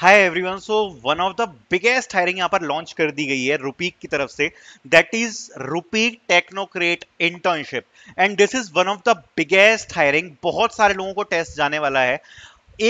Hi everyone so one of the biggest hiring यहाँ पर launch कर दी गई है रुपीक की तरफ से that is Rupeek technocrat internship and this is one of the biggest hiring बहुत सारे लोगों को टेस्ट जाने वाला है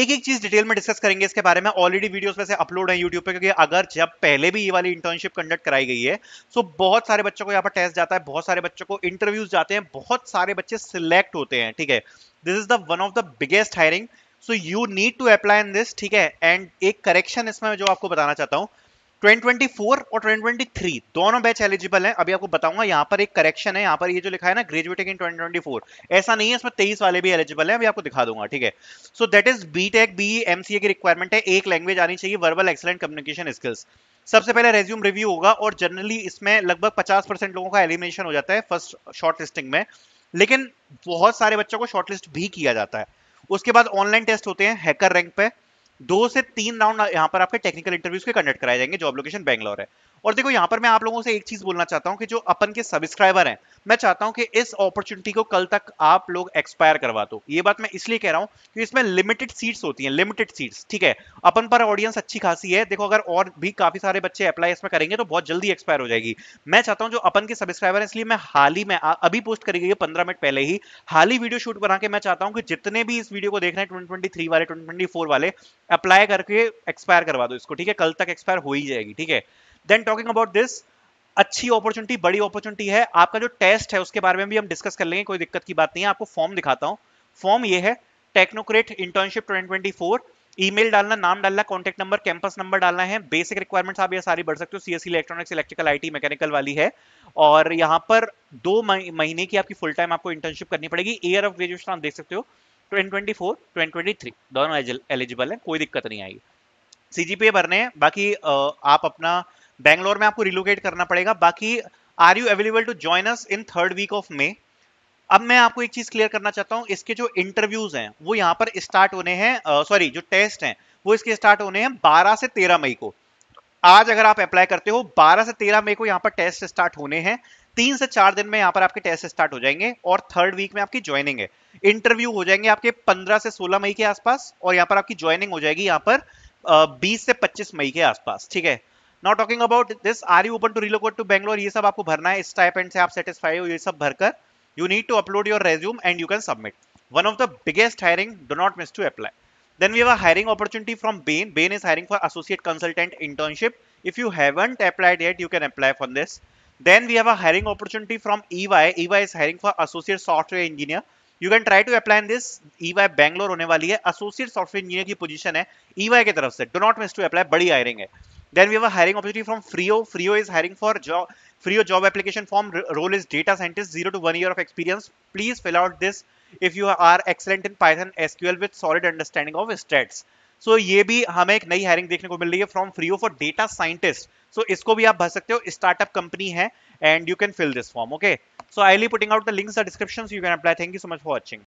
एक एक चीज डिटेल में डिस्कस करेंगे इसके बारे में ऑलरेडी वीडियोस वैसे अपलोड है यूट्यूब पे क्योंकि अगर जब पहले भी ये वाली इंटर्नशिप कंडक्ट कराई गई है सो बहुत सारे बच्चों को यहाँ पर टेस्ट जाता है बहुत सारे बच्चों को इंटरव्यूज जाते हैं बहुत सारे बच्चे सिलेक्ट होते हैं ठीक है this is the one of the biggest hiring so you need to apply in this ठीक है एंड एक करेक्शन इसमें जो आपको बताना चाहता हूँ 2024 और 2023 दोनों बैच एलिजिबल हैं अभी आपको बताऊंगा यहाँ पर एक करेक्शन है यहाँ पर ये जो लिखा है ना ग्रेजुएटिंग इन 2024 ऐसा नहीं है इसमें तेईस वाले भी एलिजिबल हैं अभी आपको दिखा दूंगा ठीक है so that is B tech B MCA की रिक्वायरमेंट है एक लैंग्वेज आनी चाहिए वर्बल एक्सलेंट कम्युनिकेशन स्किल्स सबसे पहले रेज्यूम रिव्यू होगा और जनरली इसमें लगभग पचास परसेंट लोगों का एलिमिनेशन हो जाता है फर्स्ट शॉर्ट लिस्टिंग में लेकिन बहुत सारे बच्चों को शॉर्टलिस्ट भी किया जाता है उसके बाद ऑनलाइन टेस्ट होते हैं हैकर रैंक पे दो से तीन राउंड यहाँ पर आपके टेक्निकल इंटरव्यूज के कंडक्ट कराए जाएंगे जॉब लोकेशन बैंगलोर है और देखो यहाँ पर मैं आप लोगों से एक चीज बोलना चाहता हूँ कि जो अपन के सब्सक्राइबर हैं मैं चाहता हूँ कि इस अपॉर्चुनिटी को कल तक आप लोग एक्सपायर करवा दो ये बात मैं इसलिए कह रहा हूँ कि इसमें लिमिटेड सीट्स होती हैं लिमिटेड सीट्स ठीक है अपन पर ऑडियंस अच्छी खासी है देखो अगर और भी काफी सारे बच्चे अप्लाई इसमें करेंगे तो बहुत जल्दी एक्सपायर हो जाएगी मैं चाहता हूँ जो अपन के सब्सक्राइबर है इसलिए मैं हाल ही में अभी पोस्ट करी गई है पंद्रह मिनट पहले ही हाल ही वीडियो शूट बना के मैं चाहता हूँ कि जितने भी इस वीडियो को देख रहे हैं ट्वेंटी वाले ट्वेंटी वाले अप्लाई करके एक्सपायर करवा दो इसको ठीक है कल तक एक्सपायर हो ही जाएगी ठीक है देन टॉकिंग अबाउट दिस अच्छी अपॉर्चुनिटी बड़ी अपॉर्चुनिटी है आपका जो टेस्ट है उसके बारे में भी हम डिस्कस कर लेंगे कोई दिक्कत की बात नहीं है आपको फॉर्म दिखाता हूँ फॉर्म ये है टेक्नोक्रेट इंटर्नशिप ट्वेंटी ईमेल डालना नाम डालना कॉन्टैक्ट नंबर कैंपस नंबर डालना है बेसिक रिक्वायरमेंट्स आप ये सारी बढ़ सकते हो CSC electronics electrical IT mechanical वाली है और यहाँ पर दो महीने की आपकी फुल टाइम आपको इंटर्नशिप करनी पड़ेगी ईयर ऑफ ग्रेजुएशन आप देख सकते हो 2024, 2023 दोनों एलिजिबल है कोई दिक्कत नहीं आएगी सीजीपीए भरने हैं बाकी आप अपना बैंगलोर में आपको रिलोकेट करना पड़ेगा बाकी are you available to join us in third week of May अब मैं आपको एक चीज क्लियर करना चाहता हूँ इसके जो इंटरव्यूज हैं वो यहाँ पर स्टार्ट होने हैं सॉरी जो टेस्ट हैं वो इसके स्टार्ट होने हैं 12 से 13 मई को आज अगर आप अप्लाई करते हो 12 से 13 मई को यहाँ पर टेस्ट स्टार्ट होने हैं तीन से चार दिन में यहाँ पर आपके टेस्ट स्टार्ट हो जाएंगे और थर्ड वीक में आपकी ज्वाइनिंग है इंटरव्यू हो जाएंगे आपके पंद्रह से सोलह मई के आसपास और यहाँ पर आपकी ज्वाइनिंग हो जाएगी यहाँ पर बीस से पच्चीस मई के आसपास ठीक है not talking about this are you open to relocate to Bangalore ये सब आपको भरना है स्टाइप से आप सेटिस्फाई हो ये सब भरकर you need to upload your resume and you can submit one of the biggest hiring do not miss to apply then we have hiring opportunity from Bain Bain is hiring for associate consultant internship if you haven't applied yet you can apply for this then we have a hiring opportunity from E Y E Y is hiring for associate software engineer you can try to apply this E Y Bangalore होने वाली है associate software engineer की position है E Y की तरफ से do not miss to apply बड़ी hiring है Then we have a hiring opportunity from Frio. Frio is hiring for job. Frio job application form role is data scientist, zero to one year of experience. Please fill out this if you are excellent in Python SQL with solid understanding of stats. so, ये भी हमें एक नई hiring देखने को मिल रही है from Freo for data scientist So, इसको भी आप भर सकते हो स्टार्टअप company है and you can fill this form okay so I'll putting out the links the description You can apply. Thank you so much for watching.